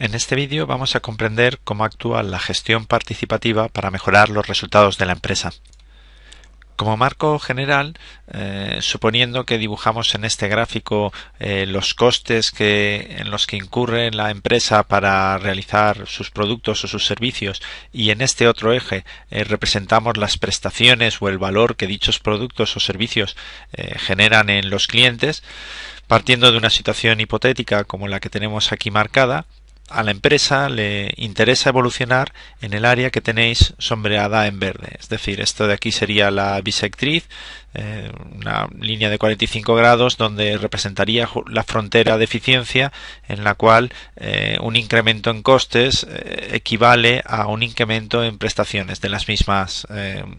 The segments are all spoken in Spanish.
En este vídeo vamos a comprender cómo actúa la gestión participativa para mejorar los resultados de la empresa. Como marco general, eh, suponiendo que dibujamos en este gráfico eh, los costes en los que incurre la empresa para realizar sus productos o sus servicios y en este otro eje eh, representamos las prestaciones o el valor que dichos productos o servicios generan en los clientes, partiendo de una situación hipotética como la que tenemos aquí marcada, a la empresa le interesa evolucionar en el área que tenéis sombreada en verde. Es decir, esto de aquí sería la bisectriz, eh, una línea de 45 grados donde representaría la frontera de eficiencia en la cual eh, un incremento en costes eh, equivale a un incremento en prestaciones de las mismas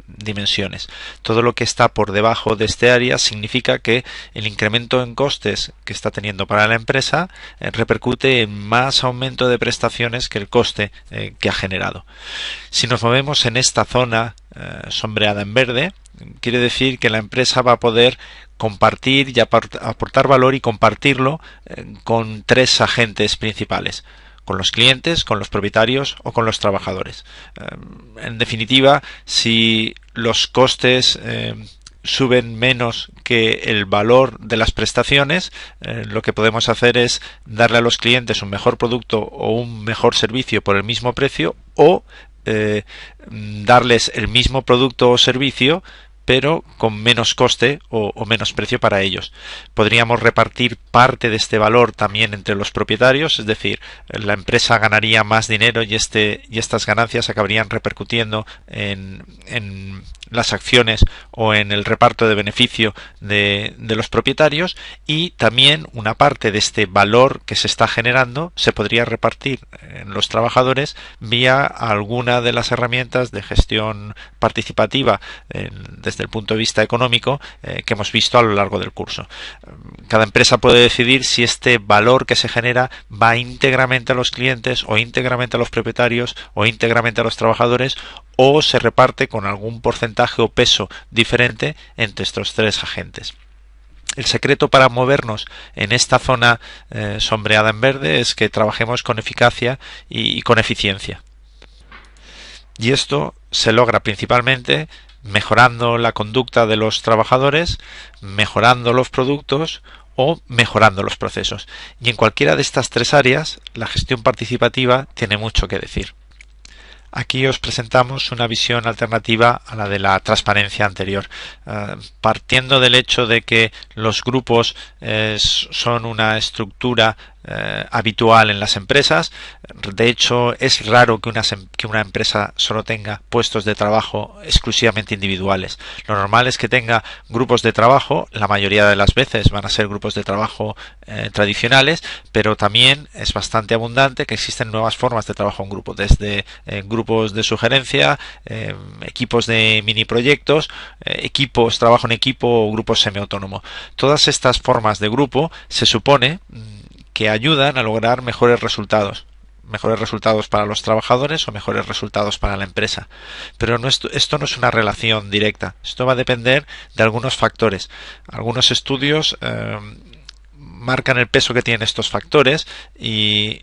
dimensiones. Todo lo que está por debajo de este área significa que el incremento en costes que está teniendo para la empresa repercute en más aumento de prestaciones que el coste que ha generado. Si nos movemos en esta zona sombreada en verde, Quiere decir que la empresa va a poder compartir y aportar valor y compartirlo eh, con tres agentes principales con los clientes, con los propietarios o con los trabajadores. Eh, en definitiva, si los costes eh, suben menos que el valor de las prestaciones, lo que podemos hacer es darle a los clientes un mejor producto o un mejor servicio por el mismo precio o eh, darles el mismo producto o servicio, pero con menos coste o, menos precio para ellos. Podríamos repartir parte de este valor también entre los propietarios, es decir, la empresa ganaría más dinero y, este, y estas ganancias acabarían repercutiendo en, en, las acciones o en el reparto de beneficio de, los propietarios y también una parte de este valor que se está generando se podría repartir en los trabajadores vía alguna de las herramientas de gestión participativa desde el punto de vista económico eh, que hemos visto a lo largo del curso. Cada empresa puede decidir si este valor que se genera va íntegramente a los clientes o íntegramente a los propietarios o íntegramente a los trabajadores o se reparte con algún porcentaje o peso diferente entre estos tres agentes. El secreto para movernos en esta zona eh, sombreada en verde es que trabajemos con eficacia y con eficiencia. Y esto se logra principalmente mejorando la conducta de los trabajadores, mejorando los productos o mejorando los procesos. Y en cualquiera de estas tres áreas, la gestión participativa tiene mucho que decir. Aquí os presentamos una visión alternativa a la de la transparencia anterior, eh, partiendo del hecho de que los grupos eh, son una estructura eh, habitual en las empresas. De hecho, es raro que una, em-, que una empresa solo tenga puestos de trabajo exclusivamente individuales. Lo normal es que tenga grupos de trabajo, la mayoría de las veces van a ser grupos de trabajo eh, tradicionales, pero también es bastante abundante que existen nuevas formas de trabajo en grupo, desde eh, grupos de sugerencia, equipos de mini proyectos, equipos, trabajo en equipo o grupos semiautónomo. Todas estas formas de grupo se supone mm, que ayudan a lograr mejores resultados mejores resultados para los trabajadores o mejores resultados para la empresa. Pero esto, no es una relación directa. Esto va a depender de algunos factores. Algunos estudios eh, marcan el peso que tienen estos factores y,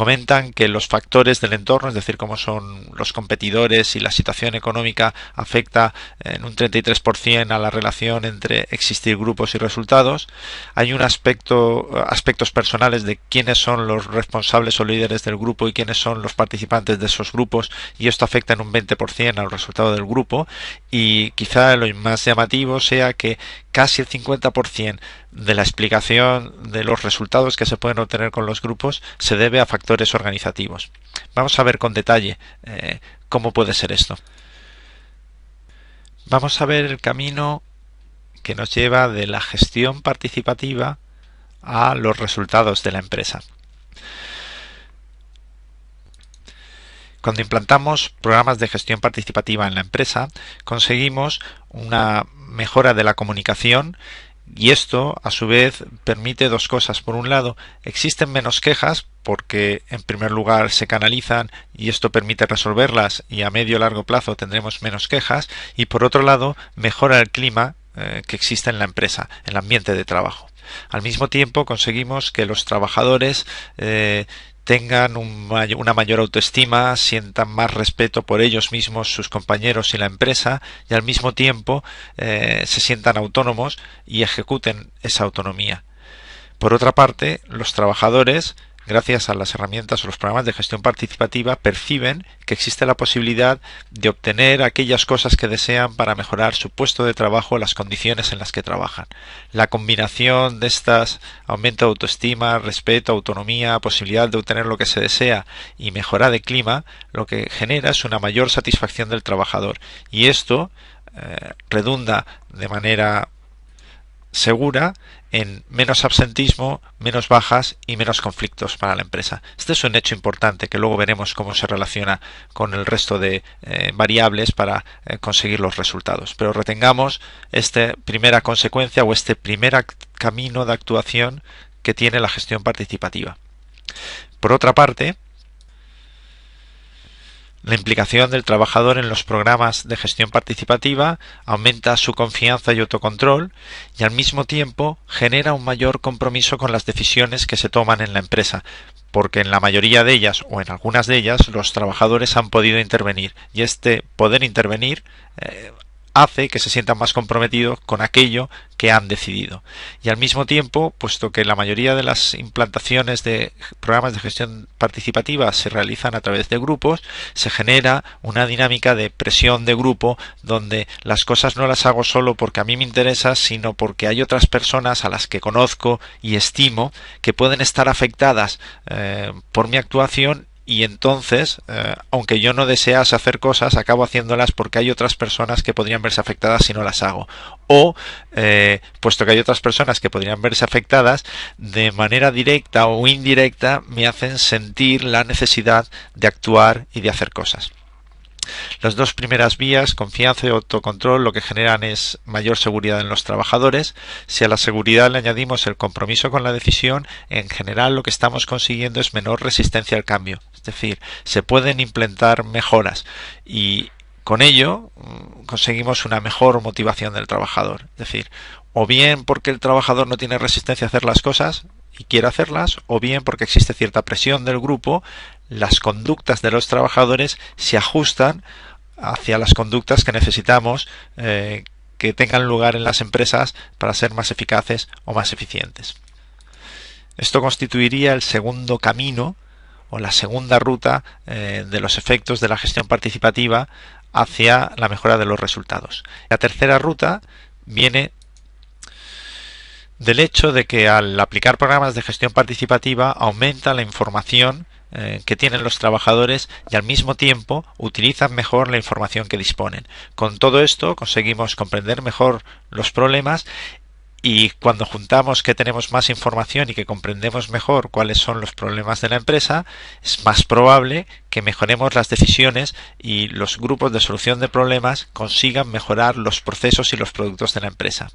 comentan que los factores del entorno, es decir, cómo son los competidores y la situación económica, afecta en un 33% a la relación entre existir grupos y resultados. Hay un aspecto, aspectos personales de quiénes son los responsables o líderes del grupo y quiénes son los participantes de esos grupos, y esto afecta en un 20% al resultado del grupo. Y quizá lo más llamativo sea que casi el 50% de la explicación de los resultados que se pueden obtener con los grupos se debe a factores organizativos. Vamos a ver con detalle eh, cómo puede ser esto. Vamos a ver el camino que nos lleva de la gestión participativa a los resultados de la empresa. Cuando implantamos programas de gestión participativa en la empresa, conseguimos una mejora de la comunicación y esto, a su vez, permite dos cosas. Por un lado, existen menos quejas porque, en primer lugar, se canalizan y esto permite resolverlas y a medio o largo plazo tendremos menos quejas. Y por otro lado, mejora el clima eh, que existe en la empresa, en el ambiente de trabajo. Al mismo tiempo, conseguimos que los trabajadores eh, tengan una mayor autoestima, sientan más respeto por ellos mismos, sus compañeros y la empresa, y al mismo tiempo eh, se sientan autónomos y ejecuten esa autonomía. Por otra parte, los trabajadores gracias a las herramientas o los programas de gestión participativa, perciben que existe la posibilidad de obtener aquellas cosas que desean para mejorar su puesto de trabajo, las condiciones en las que trabajan. La combinación de estas aumento de autoestima, respeto, autonomía, posibilidad de obtener lo que se desea y mejora de clima, lo que genera es una mayor satisfacción del trabajador. Y esto eh, redunda de manera segura en menos absentismo, menos bajas y menos conflictos para la empresa. Este es un hecho importante que luego veremos cómo se relaciona con el resto de eh, variables para eh, conseguir los resultados. Pero retengamos esta primera consecuencia o este primer camino de actuación que tiene la gestión participativa. Por otra parte, la implicación del trabajador en los programas de gestión participativa aumenta su confianza y autocontrol y al mismo tiempo genera un mayor compromiso con las decisiones que se toman en la empresa, porque en la mayoría de ellas o en algunas de ellas los trabajadores han podido intervenir y este poder intervenir eh, hace que se sientan más comprometidos con aquello que han decidido. Y al mismo tiempo, puesto que la mayoría de las implantaciones de programas de gestión participativa se realizan a través de grupos, se genera una dinámica de presión de grupo donde las cosas no las hago solo porque a mí me interesa, sino porque hay otras personas a las que conozco y estimo que pueden estar afectadas eh, por mi actuación y entonces, eh, aunque yo no desease hacer cosas, acabo haciéndolas porque hay otras personas que podrían verse afectadas si no las hago. O, eh, puesto que hay otras personas que podrían verse afectadas, de manera directa o indirecta me hacen sentir la necesidad de actuar y de hacer cosas. Las dos primeras vías, confianza y autocontrol, lo que generan es mayor seguridad en los trabajadores. Si a la seguridad le añadimos el compromiso con la decisión, en general lo que estamos consiguiendo es menor resistencia al cambio. Es decir, se pueden implantar mejoras y con ello mm, conseguimos una mejor motivación del trabajador. Es decir, o bien porque el trabajador no tiene resistencia a hacer las cosas, y quiero hacerlas, o bien porque existe cierta presión del grupo, las conductas de los trabajadores se ajustan hacia las conductas que necesitamos eh, que tengan lugar en las empresas para ser más eficaces o más eficientes. Esto constituiría el segundo camino o la segunda ruta eh, de los efectos de la gestión participativa hacia la mejora de los resultados. La tercera ruta viene del hecho de que al aplicar programas de gestión participativa aumenta la información eh, que tienen los trabajadores y al mismo tiempo utilizan mejor la información que disponen. Con todo esto conseguimos comprender mejor los problemas y cuando juntamos que tenemos más información y que comprendemos mejor cuáles son los problemas de la empresa, es más probable que mejoremos las decisiones y los grupos de solución de problemas consigan mejorar los procesos y los productos de la empresa.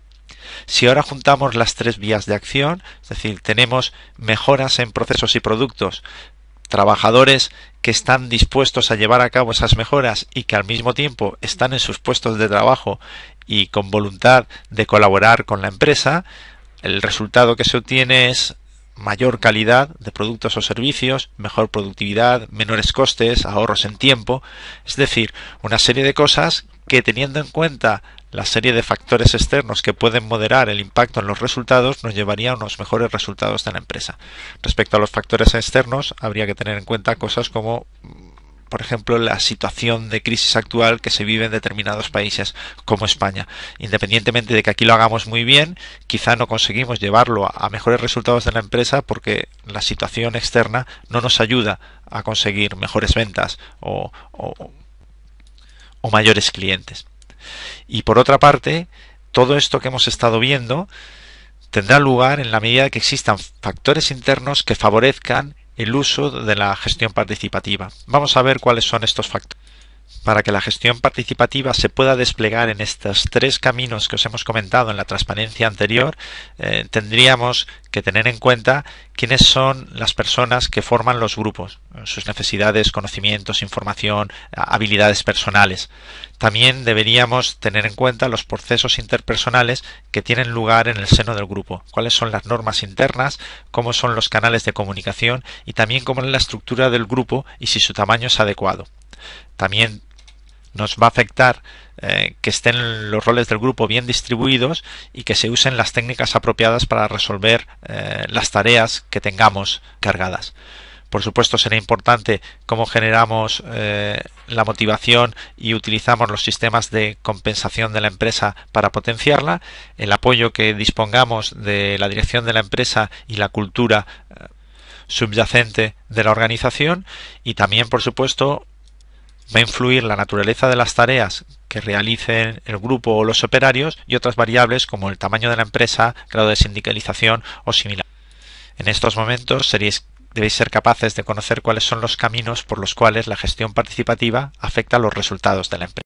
Si ahora juntamos las tres vías de acción, es decir, tenemos mejoras en procesos y productos, trabajadores que están dispuestos a llevar a cabo esas mejoras y que al mismo tiempo están en sus puestos de trabajo y con voluntad de colaborar con la empresa, el resultado que se obtiene es mayor calidad de productos o servicios, mejor productividad, menores costes, ahorros en tiempo, es decir, una serie de cosas que teniendo en cuenta la serie de factores externos que pueden moderar el impacto en los resultados nos llevaría a unos mejores resultados de la empresa. Respecto a los factores externos, habría que tener en cuenta cosas como mm, por ejemplo, la situación de crisis actual que se vive en determinados países como España. Independientemente de que aquí lo hagamos muy bien, quizá no conseguimos llevarlo a mejores resultados de la empresa porque la situación externa no nos ayuda a conseguir mejores ventas o, o mayores clientes. Y por otra parte, todo esto que hemos estado viendo tendrá lugar en la medida que existan factores internos que favorezcan el uso de la gestión participativa. Vamos a ver cuáles son estos factores para que la gestión participativa se pueda desplegar en estos tres caminos que os hemos comentado en la transparencia anterior, eh, tendríamos que tener en cuenta quiénes son las personas que forman los grupos, sus necesidades, conocimientos, información, habilidades personales. También deberíamos tener en cuenta los procesos interpersonales que tienen lugar en el seno del grupo, cuáles son las normas internas, cómo son los canales de comunicación y también cómo es la estructura del grupo y si su tamaño es adecuado. También nos va a afectar eh, que estén los roles del grupo bien distribuidos y que se usen las técnicas apropiadas para resolver eh, las tareas que tengamos cargadas. Por supuesto, será importante cómo generamos eh, la motivación y utilizamos los sistemas de compensación de la empresa para potenciarla, el apoyo que dispongamos de la dirección de la empresa y la cultura subyacente de la organización y también, por supuesto, va a influir la naturaleza de las tareas que realicen el grupo o los operarios y otras variables como el tamaño de la empresa, grado de sindicalización o similar. En estos momentos debéis ser capaces de conocer cuáles son los caminos por los cuales la gestión participativa afecta a los resultados de la empresa.